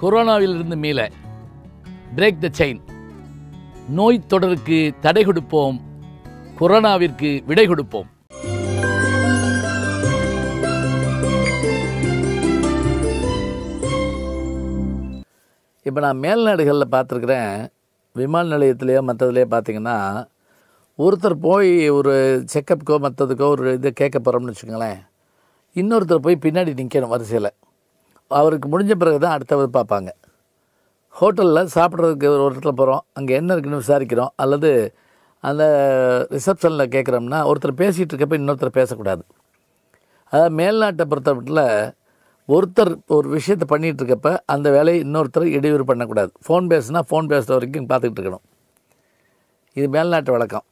கொரோனாவிலிருந்து மீள break the chain நோய் தொடருக்கு தடை கொடுப்போம் கொரோனாவிற்கு விடை கொடுப்போம் இப்போ நான் மேல்நாடுகளில் பார்த்துருக்குறேன் விமான நிலையத்துலேயோ மற்றதுலேயோ பார்த்தீங்கன்னா ஒருத்தர் போய் ஒரு செக்கப்புக்கோ மற்றதுக்கோ ஒரு இதை கேட்க போகிறோம்னு வச்சுக்கோங்களேன் இன்னொருத்தர் போய் பின்னாடி நிற்கணும் வரிசையில் அவருக்கு முடிஞ்ச பிறகு தான் அடுத்தவர் பார்ப்பாங்க ஹோட்டலில் சாப்பிட்றதுக்கு ஒரு இடத்துல போகிறோம் அங்கே என்ன இருக்குன்னு விசாரிக்கிறோம் அல்லது அந்த ரிசப்ஷனில் கேட்குறோம்னா ஒருத்தர் பேசிகிட்டு இருக்கப்ப இன்னொருத்தர் பேசக்கூடாது அதாவது மேல்நாட்டை பொறுத்தவரையில் ஒருத்தர் ஒரு விஷயத்தை பண்ணிகிட்டு இருக்கப்ப அந்த வேலையை இன்னொருத்தர் இடையூறு பண்ணக்கூடாது ஃபோன் பேசுனா ஃபோன் பேசுகிற வரைக்கும் பார்த்துக்கிட்டு இருக்கணும் இது மேல்நாட்டு வழக்கம்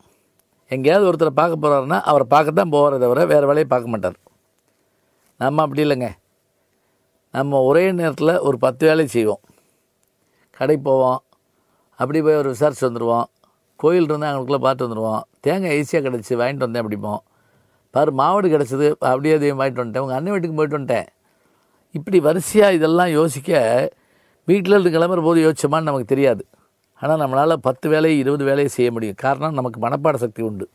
எங்கேயாவது ஒருத்தரை பார்க்க போகிறாருன்னா அவரை பார்க்க தான் போகிறத தவிர வேறு வேலையை பார்க்க மாட்டார் நம்ம அப்படி இல்லைங்க நம்ம ஒரே நேரத்தில் ஒரு பத்து வேலை செய்வோம் கடைக்கு போவோம் அப்படி போய் ஒரு விசாரிச்சு வந்துடுவோம் கோயில் இருந்தால் அவங்களுக்குள்ளே பார்த்து வந்துடுவோம் தேங்காய் ஈஸியாக கிடச்சி வாங்கிட்டு வந்தேன் அப்படிப்போம் பாரு மாவடு கிடச்சிது அப்படியே அதையும் வாங்கிட்டு வந்துட்டேன் உங்கள் அண்ணன் வீட்டுக்கு போயிட்டு வந்துட்டேன் இப்படி வரிசையாக இதெல்லாம் யோசிக்க வீட்டில் இருந்து கிளம்புற போது யோசிச்சோமான்னு நமக்கு தெரியாது ஆனால் நம்மளால் பத்து வேலையை இருபது வேலையை செய்ய முடியும் காரணம் நமக்கு மனப்பாட சக்தி உண்டு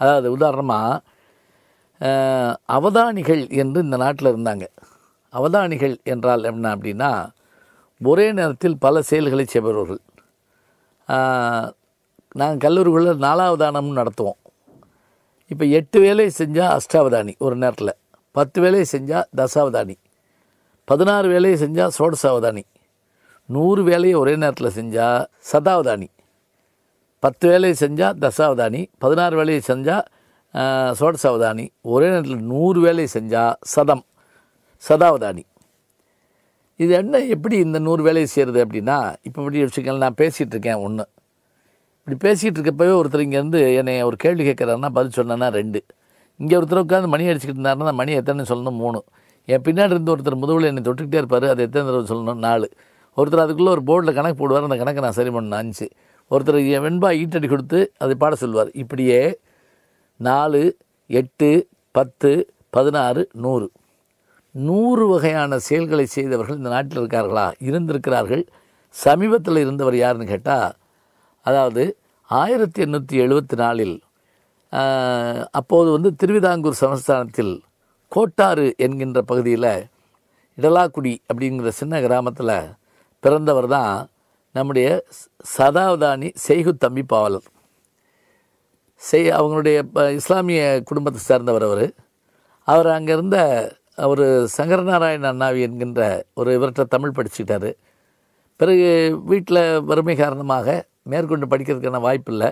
அதாவது உதாரணமாக அவதானிகள் என்று இந்த நாட்டில் இருந்தாங்க அவதானிகள் என்றால் என்ன அப்படின்னா ஒரே நேரத்தில் பல செயல்களை செய்பவர்கள் நாங்கள் கல்லூரிக்குள்ளே நாலாவதானம்னு நடத்துவோம் இப்போ எட்டு வேலை செஞ்சால் அஷ்டாவதானி ஒரு நேரத்தில் பத்து வேலையை செஞ்சால் தசாவதானி பதினாறு வேலையை செஞ்சால் சோடசாவதானி நூறு வேலையை ஒரே நேரத்தில் செஞ்சால் சதாவதானி பத்து வேலையை செஞ்சால் தசாவதானி பதினாறு வேலையை செஞ்சால் சோடசாவதானி ஒரே நேரத்தில் நூறு வேலையை செஞ்சால் சதம் சதாவதானி இது என்ன எப்படி இந்த நூறு வேலையை செய்கிறது அப்படின்னா இப்போ இப்படி விஷயங்கள் நான் பேசிகிட்டு இருக்கேன் ஒன்று இப்படி பேசிகிட்டு இருக்கப்பவே ஒருத்தர் இங்கேருந்து என்னை ஒரு கேள்வி கேட்குறாருன்னா பதில் சொன்னேன்னா ரெண்டு இங்கே ஒருத்தர் உட்காந்து மணி அடிச்சுக்கிட்டு இருந்தாருன்னா மணி எத்தனை சொல்லணும் மூணு என் பின்னாடி இருந்து ஒருத்தர் முதுவில் என்னை தொட்டுக்கிட்டே இருப்பார் அது எத்தனை தடவை சொல்லணும் நாலு ஒருத்தர் அதுக்குள்ளே ஒரு போர்டில் கணக்கு போடுவார் அந்த கணக்கை நான் சரி பண்ணேன் அஞ்சு ஒருத்தர் என் வெண்பா ஈட்டடி கொடுத்து அதை பாட சொல்லுவார் இப்படியே நாலு எட்டு பத்து பதினாறு நூறு நூறு வகையான செயல்களை செய்தவர்கள் இந்த நாட்டில் இருக்கார்களா இருந்திருக்கிறார்கள் சமீபத்தில் இருந்தவர் யாருன்னு கேட்டால் அதாவது ஆயிரத்தி எண்ணூற்றி எழுபத்தி நாலில் அப்போது வந்து திருவிதாங்கூர் சமஸ்தானத்தில் கோட்டாறு என்கின்ற பகுதியில் இடலாக்குடி அப்படிங்கிற சின்ன கிராமத்தில் பிறந்தவர் தான் நம்முடைய சதாவதானி செய்கு தம்பி பாவலர் செய் அவங்களுடைய இஸ்லாமிய குடும்பத்தை சேர்ந்தவர் அவர் அவர் அங்கே இருந்த அவர் சங்கரநாராயண அண்ணாவி என்கின்ற ஒரு இவர்கிட்ட தமிழ் படிச்சுக்கிட்டார் பிறகு வீட்டில் வறுமை காரணமாக மேற்கொண்டு படிக்கிறதுக்கான வாய்ப்பு இல்லை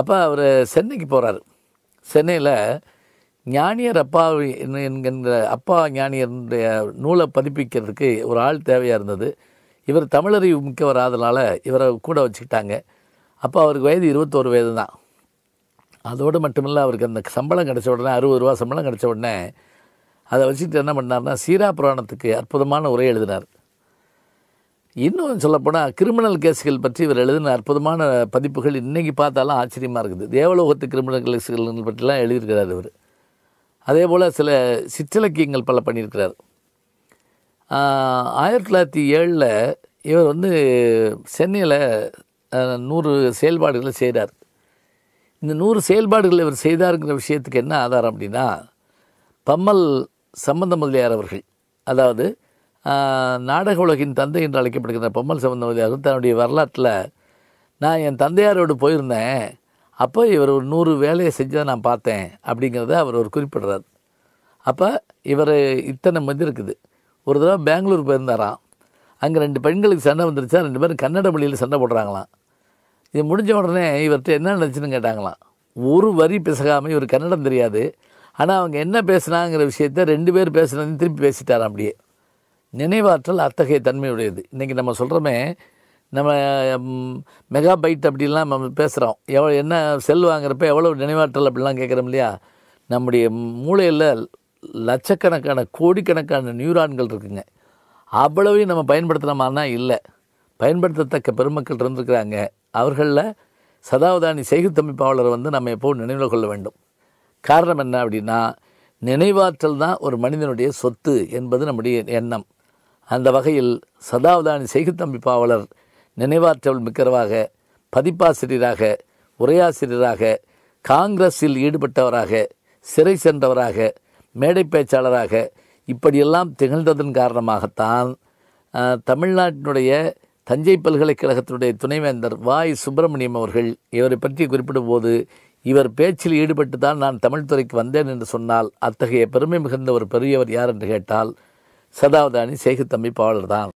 அப்போ அவர் சென்னைக்கு போகிறார் சென்னையில் ஞானியர் அப்பா என்கின்ற அப்பா ஞானியருடைய நூலை பதிப்பிக்கிறதுக்கு ஒரு ஆள் தேவையாக இருந்தது இவர் தமிழறிவு மிக்கவர் ஆதனால் இவரை கூட வச்சுக்கிட்டாங்க அப்போ அவருக்கு வயது இருபத்தோரு வயது தான் அதோடு மட்டுமில்லை அவருக்கு அந்த சம்பளம் கிடச்ச உடனே அறுபது ரூபா சம்பளம் கிடச்ச உடனே அதை வச்சுட்டு என்ன பண்ணார்னா சீரா புராணத்துக்கு அற்புதமான உரை எழுதினார் இன்னும் சொல்லப்போனால் கிரிமினல் கேஸுகள் பற்றி இவர் எழுதின அற்புதமான பதிப்புகள் இன்றைக்கி பார்த்தாலும் ஆச்சரியமாக இருக்குது தேவலோகத்து கிரிமினல் கேஸுகள் பற்றிலாம் எழுதியிருக்கிறார் இவர் அதே போல் சில சிற்றிலக்கியங்கள் பல பண்ணியிருக்கிறார் ஆயிரத்தி தொள்ளாயிரத்தி ஏழில் இவர் வந்து சென்னையில் நூறு செயல்பாடுகளை செய்கிறார் இந்த நூறு செயல்பாடுகள் இவர் செய்தாருங்கிற விஷயத்துக்கு என்ன ஆதாரம் அப்படின்னா பம்மல் சம்பந்த முதலியார் அவர்கள் அதாவது நாடக உலகின் தந்தை என்று அழைக்கப்படுகிற பொம்மல் சம்பந்த முதலியார் தன்னுடைய வரலாற்றில் நான் என் தந்தையாரோடு போயிருந்தேன் அப்போ இவர் ஒரு நூறு வேலையை செஞ்சதை நான் பார்த்தேன் அப்படிங்கிறத அவர் ஒரு குறிப்பிடுறார் அப்போ இவர் இத்தனை மதி இருக்குது ஒரு தடவை பெங்களூர் போயிருந்தாராம் அங்கே ரெண்டு பெண்களுக்கு சண்டை வந்துருச்சா ரெண்டு பேரும் கன்னட மொழியில் சண்டை போடுறாங்களாம் இது முடிஞ்ச உடனே இவர்கிட்ட என்ன நினச்சின்னு கேட்டாங்களாம் ஒரு வரி பிசகாமல் இவர் கன்னடம் தெரியாது ஆனால் அவங்க என்ன பேசுனாங்கிற விஷயத்த ரெண்டு பேர் பேசுனது திருப்பி பேசிட்டாராம் அப்படியே நினைவாற்றல் அத்தகைய தன்மையுடையது இன்றைக்கி நம்ம சொல்கிறோமே நம்ம மெகா பைட் அப்படிலாம் நம்ம பேசுகிறோம் எவ்வளோ என்ன செல் வாங்குறப்ப எவ்வளோ நினைவாற்றல் அப்படிலாம் கேட்குறோம் இல்லையா நம்முடைய மூளையில் லட்சக்கணக்கான கோடிக்கணக்கான நியூரான்கள் இருக்குங்க அவ்வளவையும் நம்ம பயன்படுத்தினோமானா இல்லை பயன்படுத்தத்தக்க பெருமக்கள் இருந்திருக்கிறாங்க அவர்களில் சதாவதானி செய்கு தம்பி வந்து நம்ம எப்போவும் நினைவில் கொள்ள வேண்டும் காரணம் என்ன அப்படின்னா நினைவாற்றல் தான் ஒரு மனிதனுடைய சொத்து என்பது நம்முடைய எண்ணம் அந்த வகையில் சதாவதானி செய்குத்தம்பி பாவலர் நினைவாற்றல் மிக்கவராக பதிப்பாசிரியராக உரையாசிரியராக காங்கிரஸில் ஈடுபட்டவராக சிறை சென்றவராக மேடை பேச்சாளராக இப்படியெல்லாம் திகழ்ந்ததன் காரணமாகத்தான் தமிழ்நாட்டினுடைய தஞ்சை பல்கலைக்கழகத்தினுடைய துணைவேந்தர் வாய் சுப்பிரமணியம் அவர்கள் இவரை பற்றி குறிப்பிடும்போது இவர் பேச்சில் ஈடுபட்டு தான் நான் தமிழ்துறைக்கு வந்தேன் என்று சொன்னால் அத்தகைய பெருமை மிகுந்த ஒரு பெரியவர் யார் என்று கேட்டால் சதாவதானி சேகுத்தம்பி பாவலர் தான்